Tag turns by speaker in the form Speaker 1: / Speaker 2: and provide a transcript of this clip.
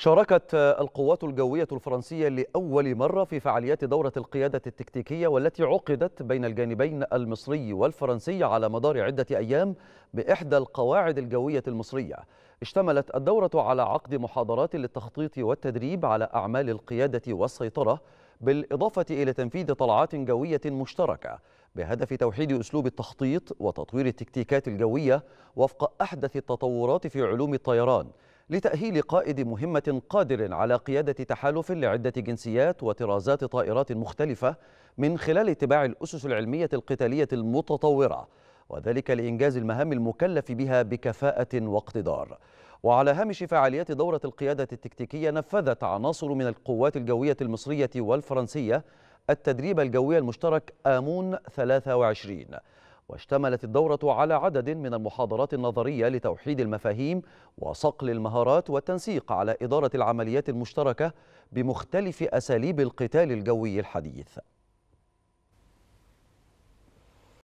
Speaker 1: شاركت القوات الجوية الفرنسية لأول مرة في فعاليات دورة القيادة التكتيكية والتي عقدت بين الجانبين المصري والفرنسي على مدار عدة أيام بإحدى القواعد الجوية المصرية اشتملت الدورة على عقد محاضرات للتخطيط والتدريب على أعمال القيادة والسيطرة بالإضافة إلى تنفيذ طلعات جوية مشتركة بهدف توحيد أسلوب التخطيط وتطوير التكتيكات الجوية وفق أحدث التطورات في علوم الطيران لتأهيل قائد مهمة قادر على قيادة تحالف لعدة جنسيات وطرازات طائرات مختلفة من خلال اتباع الأسس العلمية القتالية المتطورة وذلك لإنجاز المهام المكلف بها بكفاءة واقتدار وعلى هامش فعاليات دورة القيادة التكتيكية نفذت عناصر من القوات الجوية المصرية والفرنسية التدريب الجوي المشترك آمون 23 واشتملت الدورة على عدد من المحاضرات النظرية لتوحيد المفاهيم وصقل المهارات والتنسيق على إدارة العمليات المشتركة بمختلف أساليب القتال الجوي الحديث